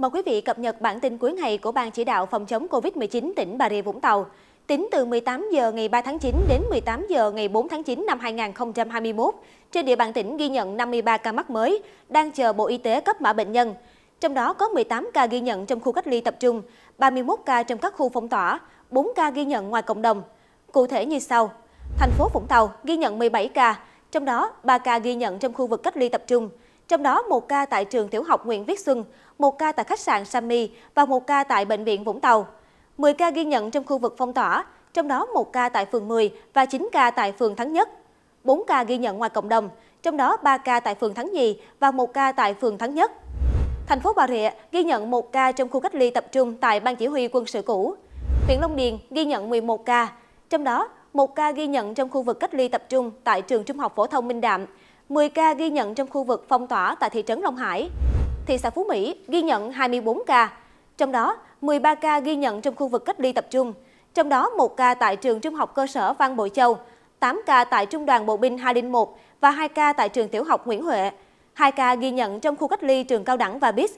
Mời quý vị cập nhật bản tin cuối ngày của Ban chỉ đạo phòng chống COVID-19 tỉnh Bà Rịa Vũng Tàu. Tính từ 18 giờ ngày 3 tháng 9 đến 18 giờ ngày 4 tháng 9 năm 2021, trên địa bàn tỉnh ghi nhận 53 ca mắc mới, đang chờ Bộ Y tế cấp mã bệnh nhân. Trong đó có 18 ca ghi nhận trong khu cách ly tập trung, 31 ca trong các khu phong tỏa, 4 ca ghi nhận ngoài cộng đồng. Cụ thể như sau, thành phố Vũng Tàu ghi nhận 17 ca, trong đó 3 ca ghi nhận trong khu vực cách ly tập trung, trong đó 1 ca tại trường tiểu học Nguyễn Viết Xuân, 1 ca tại khách sạn Sami và 1 ca tại Bệnh viện Vũng Tàu. 10 ca ghi nhận trong khu vực phong tỏa, trong đó 1 ca tại phường 10 và 9 ca tại phường Thắng Nhất. 4 ca ghi nhận ngoài cộng đồng, trong đó 3 ca tại phường Thắng Nhì và 1 ca tại phường Thắng Nhất. Thành phố Bà Rịa ghi nhận 1 ca trong khu cách ly tập trung tại Ban Chỉ huy quân sự cũ. Huyện Long Điền ghi nhận 11 ca, trong đó 1 ca ghi nhận trong khu vực cách ly tập trung tại trường Trung học Phổ thông Minh Đạm, 10 ca ghi nhận trong khu vực phong tỏa tại thị trấn Long Hải thị xã Phú Mỹ ghi nhận 24 ca, trong đó 13 ca ghi nhận trong khu vực cách ly tập trung, trong đó 1 ca tại trường trung học cơ sở Phan Bội Châu, 8 ca tại Trung đoàn Bộ binh 201 và 2 ca tại trường tiểu học Nguyễn Huệ, 2 ca ghi nhận trong khu cách ly trường cao đẳng và BIS,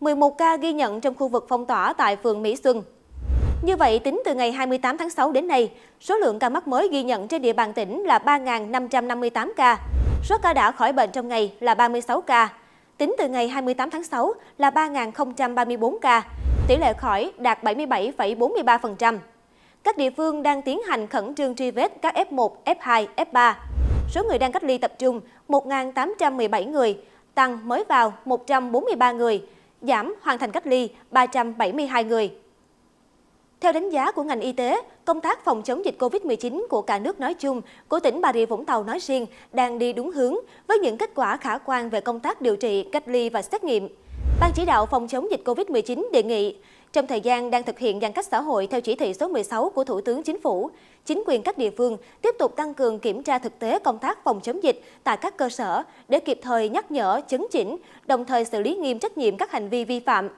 11 ca ghi nhận trong khu vực phong tỏa tại phường Mỹ Xuân. Như vậy, tính từ ngày 28 tháng 6 đến nay, số lượng ca mắc mới ghi nhận trên địa bàn tỉnh là 3.558 ca. Số ca đã khỏi bệnh trong ngày là 36 ca tính từ ngày 28 tháng 6 là 3.034 ca, tỷ lệ khỏi đạt 77,43%. Các địa phương đang tiến hành khẩn trương truy vết các F1, F2, F3. Số người đang cách ly tập trung 1.817 người, tăng mới vào 143 người, giảm hoàn thành cách ly 372 người. Theo đánh giá của ngành y tế, công tác phòng chống dịch COVID-19 của cả nước nói chung, của tỉnh Bà Rịa Vũng Tàu nói riêng đang đi đúng hướng với những kết quả khả quan về công tác điều trị, cách ly và xét nghiệm. Ban chỉ đạo phòng chống dịch COVID-19 đề nghị, trong thời gian đang thực hiện giãn cách xã hội theo chỉ thị số 16 của Thủ tướng Chính phủ, chính quyền các địa phương tiếp tục tăng cường kiểm tra thực tế công tác phòng chống dịch tại các cơ sở để kịp thời nhắc nhở, chấn chỉnh, đồng thời xử lý nghiêm trách nhiệm các hành vi vi phạm,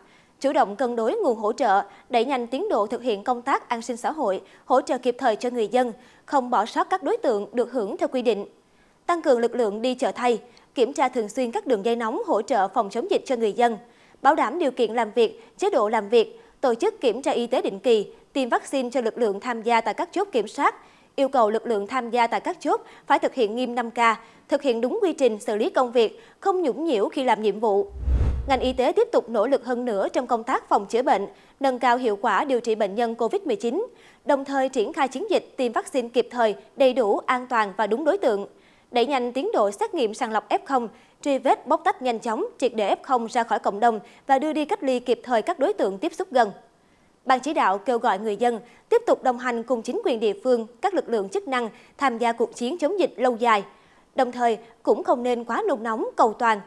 chủ động cân đối nguồn hỗ trợ, đẩy nhanh tiến độ thực hiện công tác an sinh xã hội, hỗ trợ kịp thời cho người dân, không bỏ sót các đối tượng được hưởng theo quy định. Tăng cường lực lượng đi chợ thay, kiểm tra thường xuyên các đường dây nóng hỗ trợ phòng chống dịch cho người dân, bảo đảm điều kiện làm việc, chế độ làm việc, tổ chức kiểm tra y tế định kỳ, tiêm vaccine cho lực lượng tham gia tại các chốt kiểm soát, yêu cầu lực lượng tham gia tại các chốt phải thực hiện nghiêm 5K, thực hiện đúng quy trình xử lý công việc, không nhũng nhiễu khi làm nhiệm vụ ngành y tế tiếp tục nỗ lực hơn nữa trong công tác phòng chữa bệnh, nâng cao hiệu quả điều trị bệnh nhân COVID-19, đồng thời triển khai chiến dịch tiêm vaccine kịp thời, đầy đủ, an toàn và đúng đối tượng, đẩy nhanh tiến độ xét nghiệm sàng lọc F0, truy vết bóc tách nhanh chóng, triệt để F0 ra khỏi cộng đồng và đưa đi cách ly kịp thời các đối tượng tiếp xúc gần. Ban chỉ đạo kêu gọi người dân tiếp tục đồng hành cùng chính quyền địa phương, các lực lượng chức năng tham gia cuộc chiến chống dịch lâu dài. Đồng thời, cũng không nên quá nôn nóng, cầu toàn,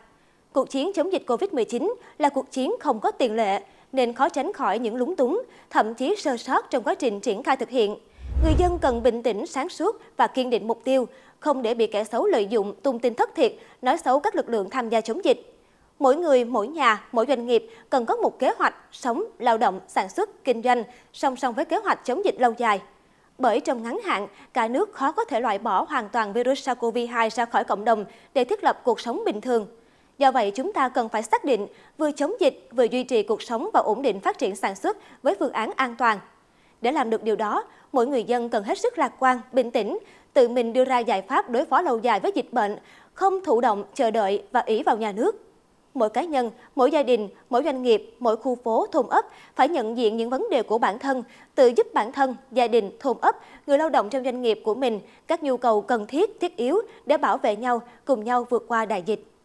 cuộc chiến chống dịch COVID-19 là cuộc chiến không có tiền lệ, nên khó tránh khỏi những lúng túng, thậm chí sơ sót trong quá trình triển khai thực hiện. Người dân cần bình tĩnh, sáng suốt và kiên định mục tiêu, không để bị kẻ xấu lợi dụng, tung tin thất thiệt, nói xấu các lực lượng tham gia chống dịch. Mỗi người, mỗi nhà, mỗi doanh nghiệp cần có một kế hoạch sống, lao động, sản xuất, kinh doanh song song với kế hoạch chống dịch lâu dài. Bởi trong ngắn hạn, cả nước khó có thể loại bỏ hoàn toàn virus SARS-CoV-2 ra khỏi cộng đồng để thiết lập cuộc sống bình thường. Do vậy, chúng ta cần phải xác định vừa chống dịch, vừa duy trì cuộc sống và ổn định phát triển sản xuất với phương án an toàn. Để làm được điều đó, mỗi người dân cần hết sức lạc quan, bình tĩnh, tự mình đưa ra giải pháp đối phó lâu dài với dịch bệnh, không thụ động, chờ đợi và ý vào nhà nước. Mỗi cá nhân, mỗi gia đình, mỗi doanh nghiệp, mỗi khu phố, thôn ấp phải nhận diện những vấn đề của bản thân, tự giúp bản thân, gia đình, thôn ấp, người lao động trong doanh nghiệp của mình các nhu cầu cần thiết, thiết yếu để bảo vệ nhau, cùng nhau vượt qua đại dịch.